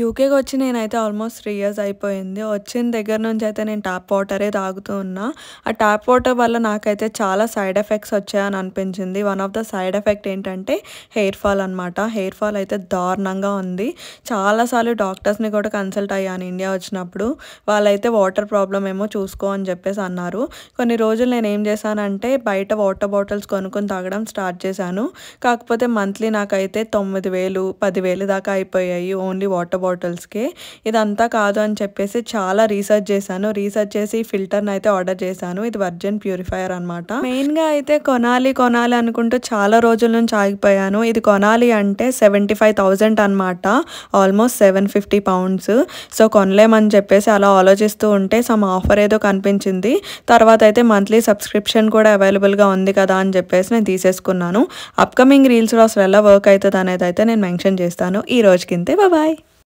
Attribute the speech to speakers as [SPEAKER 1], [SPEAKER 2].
[SPEAKER 1] యూకేకి వచ్చి నేనైతే almost three years అయిపోయింది వచ్చిన దగ్గర నుంచి అయితే నేను ట్యాప్ వాటరే తాగుతూ ఉన్నా ఆ ట్యాప్ వాటర్ వల్ల నాకైతే చాలా సైడ్ ఎఫెక్ట్స్ వచ్చాయని అనిపించింది one of the side effect ఏంటంటే హెయిర్ ఫాల్ అనమాట హెయిర్ ఫాల్ అయితే దారుణంగా ఉంది చాలాసార్లు డాక్టర్స్ని కూడా కన్సల్ట్ అయ్యాను ఇండియా వచ్చినప్పుడు వాళ్ళైతే వాటర్ ప్రాబ్లం ఏమో చూసుకో అని చెప్పేసి అన్నారు కొన్ని రోజులు నేను ఏం చేశానంటే బయట వాటర్ బాటిల్స్ కొనుక్కొని తాగడం స్టార్ట్ చేశాను కాకపోతే మంత్లీ నాకైతే తొమ్మిది వేలు పదివేలు దాకా అయిపోయాయి ఓన్లీ వాటర్ బాటిల్స్కి ఇదంతా కాదు అని చెప్పేసి చాలా రీసెర్చ్ చేశాను రీసెర్చ్ చేసి ఫిల్టర్ని అయితే ఆర్డర్ చేశాను ఇది వర్జన్ ప్యూరిఫైయర్ అనమాట మెయిన్గా అయితే కొనాలి కొనాలి అనుకుంటూ చాలా రోజుల నుంచి ఆగిపోయాను ఇది కొనాలి అంటే సెవెంటీ ఫైవ్ థౌజండ్ అనమాట almost seven fifty pounds so కొనలేమని చెప్పేసి అలా ఆలోచిస్తూ ఉంటే సమ్ ఆఫర్ ఏదో కనిపించింది తర్వాత అయితే మంత్లీ సబ్స్క్రిప్షన్ కూడా అవైలబుల్గా ఉంది కదా అని చెప్పేసి నేను తీసేసుకున్నాను అప్కమింగ్ రీల్స్లో అసలు ఎలా వర్క్ అవుతుంది అనేది అయితే నేను మెన్షన్ చేస్తాను ఈ రోజుకింతే బాయ్